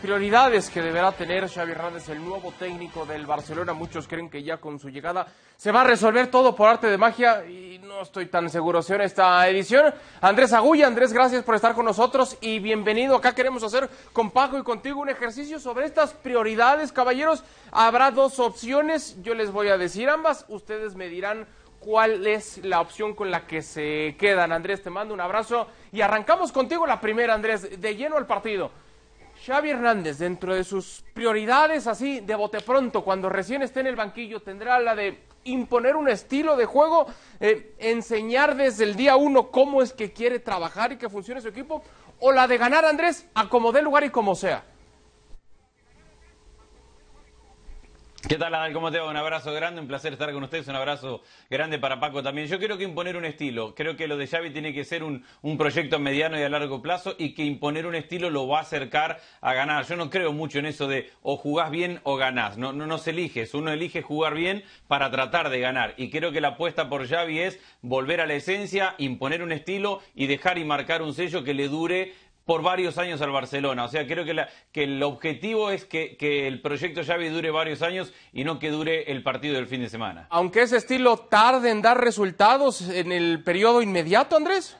prioridades que deberá tener Xavi Hernández, el nuevo técnico del Barcelona, muchos creen que ya con su llegada se va a resolver todo por arte de magia y no estoy tan seguro si en esta edición. Andrés Agulla, Andrés, gracias por estar con nosotros y bienvenido. Acá queremos hacer con Paco y contigo un ejercicio sobre estas prioridades, caballeros. Habrá dos opciones, yo les voy a decir ambas, ustedes me dirán cuál es la opción con la que se quedan. Andrés, te mando un abrazo y arrancamos contigo la primera, Andrés, de lleno al partido. Xavi Hernández, dentro de sus prioridades así de bote pronto, cuando recién esté en el banquillo, tendrá la de imponer un estilo de juego, eh, enseñar desde el día uno cómo es que quiere trabajar y que funcione su equipo, o la de ganar, Andrés, a como dé lugar y como sea. ¿Qué tal, Adal? ¿Cómo te va? Un abrazo grande, un placer estar con ustedes, un abrazo grande para Paco también. Yo creo que imponer un estilo, creo que lo de Xavi tiene que ser un, proyecto mediano y a largo plazo y que imponer un estilo lo va a acercar a ganar. Yo no creo mucho en eso de o jugás bien o ganás, no, no, eliges, uno elige jugar bien para tratar de ganar y creo que la apuesta por Xavi es volver a la esencia, imponer un estilo y dejar y marcar un sello que le dure por varios años al Barcelona. O sea, creo que, que el objetivo es que, que, el proyecto Xavi dure varios años y no que dure el partido del fin de semana. Aunque ese estilo tarde en dar resultados en el periodo inmediato, Andrés.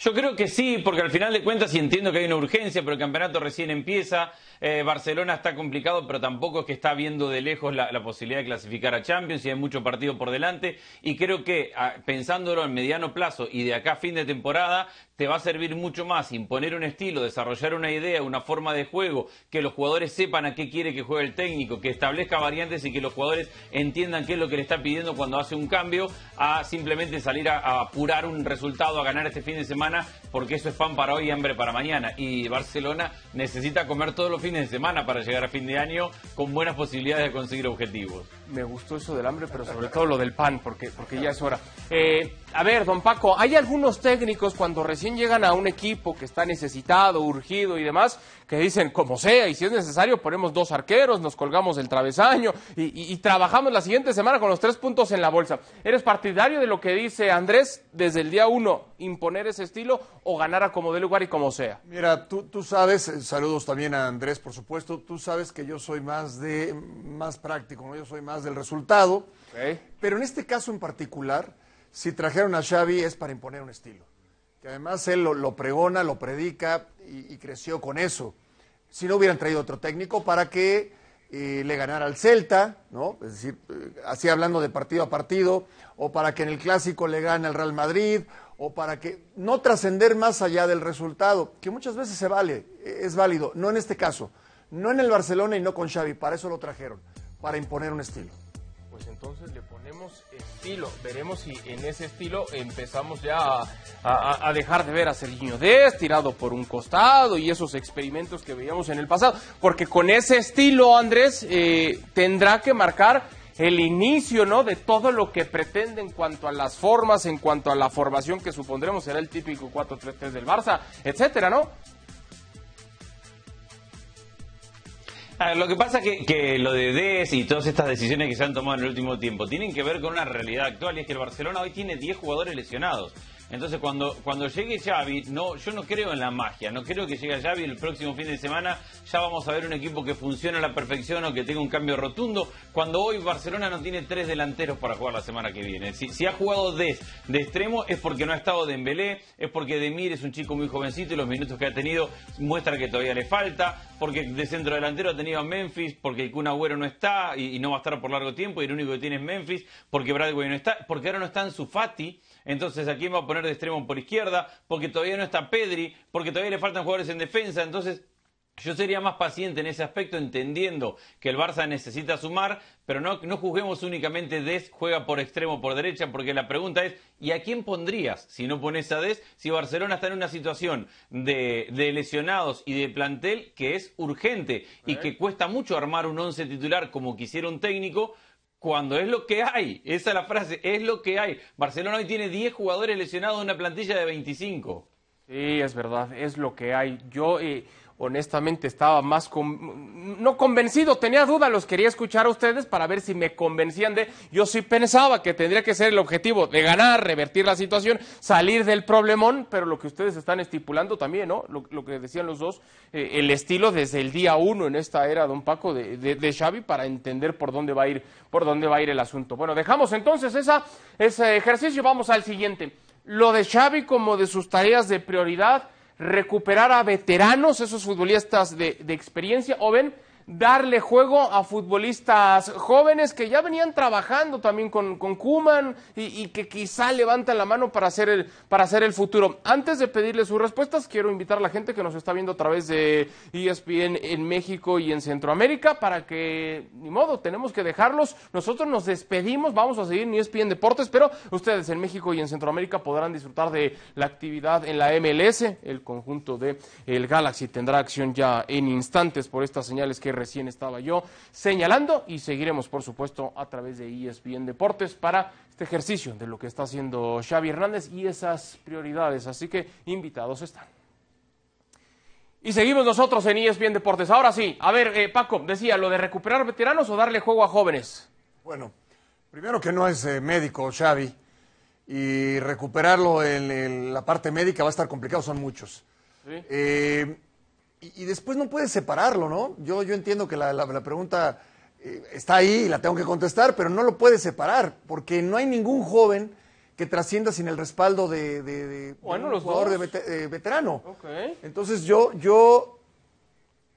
Yo creo que sí, porque al final de cuentas, y entiendo que hay una urgencia, pero el campeonato recién empieza. Eh, Barcelona está complicado, pero tampoco es que está viendo de lejos la, posibilidad de clasificar a Champions y hay mucho partido por delante. Y creo que ah, pensándolo en mediano plazo y de acá a fin de temporada, te va a servir mucho más imponer un estilo, desarrollar una idea, una forma de juego, que los jugadores sepan a qué quiere que juegue el técnico, que establezca variantes y que los jugadores entiendan qué es lo que le está pidiendo cuando hace un cambio, a simplemente salir a apurar un resultado, a ganar este fin de semana porque eso es pan para hoy y hambre para mañana. Y Barcelona necesita comer todos los fines de semana para llegar a fin de año con buenas posibilidades de conseguir objetivos. Me gustó eso del hambre, pero sobre todo lo del pan, porque, porque ya es hora. Eh, a ver, don Paco, hay algunos técnicos cuando recién llegan a un equipo que está necesitado, urgido y demás, que dicen, como sea, y si es necesario, ponemos dos arqueros, nos colgamos el travesaño y, trabajamos la siguiente semana con los tres puntos en la bolsa. ¿Eres partidario de lo que dice Andrés desde el día uno, imponer ese o ganara como del lugar y como sea. Mira, tú, sabes, eh, saludos también a Andrés, por supuesto, tú sabes que yo soy más de más práctico, yo soy más del resultado. Pero en este caso en particular, si trajeron a Xavi es para imponer un estilo. Que además él lo, pregona, lo predica y, creció con eso. Si no hubieran traído otro técnico para que eh, le ganara al Celta, ¿no? Es decir, eh, así hablando de partido a partido, o para que en el clásico le gane al Real Madrid, o para que no trascender más allá del resultado, que muchas veces se vale, es válido, no en este caso, no en el Barcelona y no con Xavi, para eso lo trajeron, para imponer un estilo. Pues entonces le ponemos estilo, veremos si en ese estilo empezamos ya a, dejar de ver a Serginho de tirado por un costado y esos experimentos que veíamos en el pasado, porque con ese estilo Andrés eh, tendrá que marcar el inicio, ¿no? De todo lo que pretende en cuanto a las formas, en cuanto a la formación que supondremos será el típico 4-3-3 del Barça, etcétera, ¿no? Ah, lo que pasa es que, que, lo de DES y todas estas decisiones que se han tomado en el último tiempo tienen que ver con una realidad actual y es que el Barcelona hoy tiene 10 jugadores lesionados. Entonces, cuando, cuando llegue Xavi, no, yo no creo en la magia, no creo que llegue Xavi el próximo fin de semana, ya vamos a ver un equipo que funcione a la perfección o que tenga un cambio rotundo, cuando hoy Barcelona no tiene tres delanteros para jugar la semana que viene. Si, ha jugado de, extremo es porque no ha estado Dembélé, es porque Demir es un chico muy jovencito y los minutos que ha tenido muestran que todavía le falta, porque de centro delantero ha tenido a Memphis, porque el Kun Agüero no está y, no va a estar por largo tiempo y el único que tiene es Memphis, porque Bradway no está, porque ahora no está en su Fati entonces a quién va a poner de extremo por izquierda, porque todavía no está Pedri, porque todavía le faltan jugadores en defensa, entonces yo sería más paciente en ese aspecto, entendiendo que el Barça necesita sumar, pero no, no juzguemos únicamente Des juega por extremo por derecha, porque la pregunta es, ¿y a quién pondrías si no pones a Des? Si Barcelona está en una situación de, de lesionados y de plantel que es urgente y que cuesta mucho armar un once titular como quisiera un técnico, cuando es lo que hay. Esa es la frase, es lo que hay. Barcelona hoy tiene 10 jugadores lesionados en una plantilla de 25. Sí, es verdad, es lo que hay. Yo eh, honestamente estaba más, con... no convencido, tenía duda, los quería escuchar a ustedes para ver si me convencían de, yo sí pensaba que tendría que ser el objetivo de ganar, revertir la situación, salir del problemón, pero lo que ustedes están estipulando también, ¿no? Lo, que decían los dos, eh, el estilo desde el día uno en esta era, don Paco, de, de, Xavi para entender por dónde va a ir, por dónde va a ir el asunto. Bueno, dejamos entonces ese ejercicio, vamos al siguiente lo de Xavi como de sus tareas de prioridad, recuperar a veteranos, esos futbolistas de, de experiencia, o ven darle juego a futbolistas jóvenes que ya venían trabajando también con, con Kuman y, que quizá levantan la mano para hacer, el, para hacer el futuro. Antes de pedirle sus respuestas, quiero invitar a la gente que nos está viendo a través de ESPN en México y en Centroamérica para que, ni modo, tenemos que dejarlos. Nosotros nos despedimos, vamos a seguir en ESPN Deportes, pero ustedes en México y en Centroamérica podrán disfrutar de la actividad en la MLS. El conjunto de el Galaxy tendrá acción ya en instantes por estas señales que recién estaba yo señalando y seguiremos, por supuesto, a través de ESPN Deportes para este ejercicio de lo que está haciendo Xavi Hernández y esas prioridades. Así que invitados están. Y seguimos nosotros en ESPN Deportes. Ahora sí, a ver, eh, Paco, decía, lo de recuperar veteranos o darle juego a jóvenes. Bueno, primero que no es eh, médico Xavi y recuperarlo en, la parte médica va a estar complicado, son muchos. ¿Sí? Eh, y, después no puedes separarlo, ¿no? Yo, yo entiendo que la, pregunta eh, está ahí y la tengo que contestar, pero no lo puedes separar, porque no hay ningún joven que trascienda sin el respaldo de, jugador de eh, veterano. Entonces yo, yo,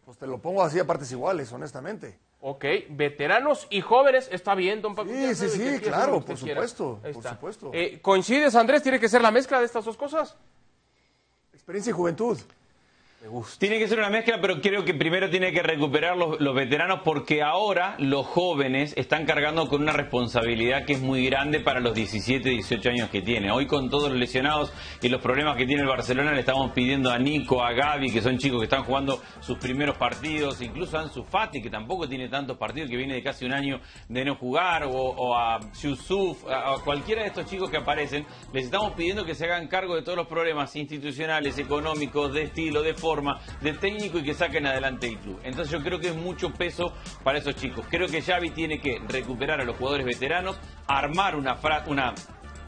pues, te lo pongo así a partes iguales, honestamente. Ok, veteranos y jóvenes, está bien, don Paco. Sí, sí, sí, claro, por supuesto, por supuesto. Eh, ¿Coincides, Andrés? ¿Tiene que ser la mezcla de estas dos cosas? Experiencia y juventud. Tiene que ser una mezcla, pero creo que primero tiene que recuperar los, veteranos porque ahora los jóvenes están cargando con una responsabilidad que es muy grande para los 17, 18 años que tiene. Hoy con todos los lesionados y los problemas que tiene el Barcelona le estamos pidiendo a Nico, a Gaby, que son chicos que están jugando sus primeros partidos, incluso a Ansu Fati, que tampoco tiene tantos partidos, que viene de casi un año de no jugar, o, a Yusuf, a, cualquiera de estos chicos que aparecen, les estamos pidiendo que se hagan cargo de todos los problemas institucionales, económicos, de estilo, de forma de técnico y que saquen adelante el club. Entonces yo creo que es mucho peso para esos chicos. Creo que Xavi tiene que recuperar a los jugadores veteranos, armar una, una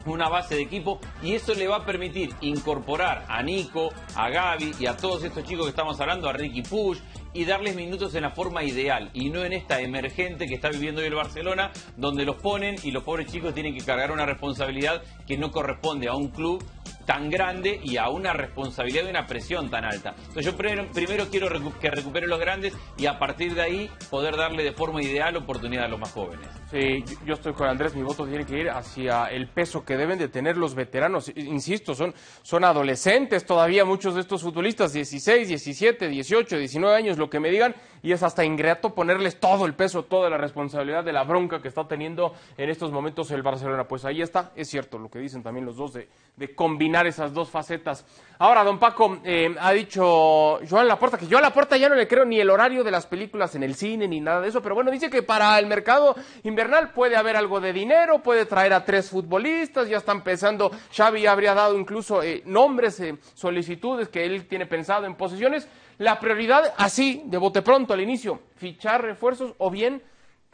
una base de equipo y eso le va a permitir incorporar a Nico, a Gaby y a todos estos chicos que estamos hablando, a Ricky Push y darles minutos en la forma ideal y no en esta emergente que está viviendo hoy el Barcelona, donde los ponen y los pobres chicos tienen que cargar una responsabilidad que no corresponde a un club tan grande y a una responsabilidad y una presión tan alta. Entonces yo primero, quiero que recupere los grandes y a partir de ahí poder darle de forma ideal oportunidad a los más jóvenes. Sí, yo estoy con Andrés, mi voto tiene que ir hacia el peso que deben de tener los veteranos. Insisto, son, son adolescentes todavía muchos de estos futbolistas, 16, 17, 18, 19 años, lo que me digan, y es hasta ingrato ponerles todo el peso, toda la responsabilidad de la bronca que está teniendo en estos momentos el Barcelona. Pues ahí está, es cierto lo que dicen también los dos de, de combinar esas dos facetas. Ahora, don Paco, eh, ha dicho Joan Laporta que yo a Laporta ya no le creo ni el horario de las películas en el cine ni nada de eso, pero bueno, dice que para el mercado invernal puede haber algo de dinero, puede traer a tres futbolistas, ya están pensando, Xavi habría dado incluso eh, nombres, eh, solicitudes que él tiene pensado en posiciones. La prioridad, así, de bote pronto al inicio, fichar refuerzos o bien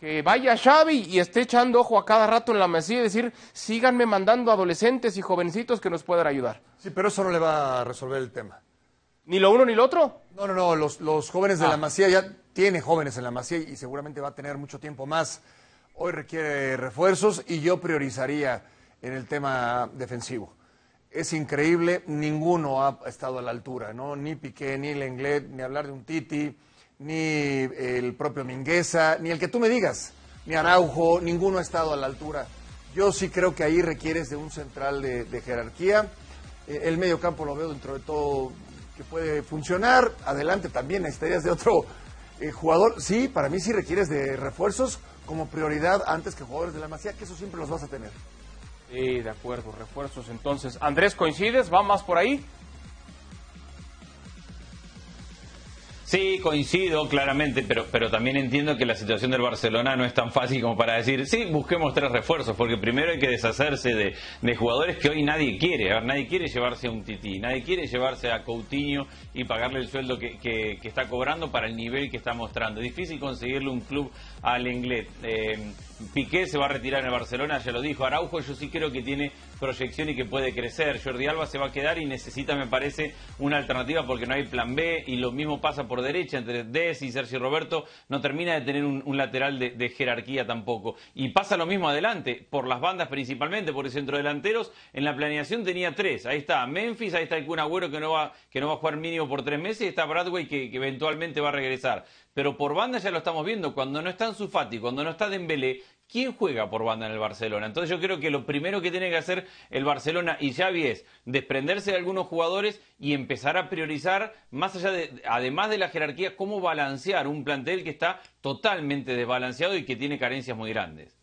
que vaya Xavi y esté echando ojo a cada rato en la Masía y decir, síganme mandando adolescentes y jovencitos que nos puedan ayudar. Sí, pero eso no le va a resolver el tema. ¿Ni lo uno ni lo otro? No, no, no, los, jóvenes de ah. la Masía ya tiene jóvenes en la Masía y seguramente va a tener mucho tiempo más. Hoy requiere refuerzos y yo priorizaría en el tema defensivo. Es increíble, ninguno ha estado a la altura, ¿no? Ni Piqué, ni Lenglet, ni hablar de un Titi, ni el propio Mingueza, ni el que tú me digas, ni Araujo, ninguno ha estado a la altura. Yo sí creo que ahí requieres de un central de, jerarquía. Eh, el medio campo lo veo dentro de todo que puede funcionar. Adelante también necesitarías de otro eh, jugador. Sí, para mí sí requieres de refuerzos como prioridad antes que jugadores de la Masía, que eso siempre los vas a tener. Sí, de acuerdo, refuerzos entonces. Andrés, ¿coincides? ¿Va más por ahí? Sí, coincido claramente, pero, pero también entiendo que la situación del Barcelona no es tan fácil como para decir, sí, busquemos tres refuerzos, porque primero hay que deshacerse de, de jugadores que hoy nadie quiere. A ver, nadie quiere llevarse a un Tití, nadie quiere llevarse a Coutinho y pagarle el sueldo que, está cobrando para el nivel que está mostrando. Difícil conseguirle un club al inglés. Eh, Piqué se va a retirar en el Barcelona, ya lo dijo. Araujo yo sí creo que tiene proyección y que puede crecer. Jordi Alba se va a quedar y necesita, me parece, una alternativa porque no hay plan B y lo mismo pasa por derecha entre Des y Sergio Roberto, no termina de tener un, lateral de, jerarquía tampoco. Y pasa lo mismo adelante, por las bandas principalmente, por el centro delanteros, en la planeación tenía tres, ahí está Memphis, ahí está el Kun Agüero que no va, que no va a jugar mínimo por tres meses, y está Bradway que, eventualmente va a regresar pero por bandas ya lo estamos viendo, cuando no está en Sufati, cuando no está Dembélé, ¿quién juega por banda en el Barcelona? Entonces yo creo que lo primero que tiene que hacer el Barcelona y Xavi es desprenderse de algunos jugadores y empezar a priorizar, más allá de, además de la jerarquía, cómo balancear un plantel que está totalmente desbalanceado y que tiene carencias muy grandes.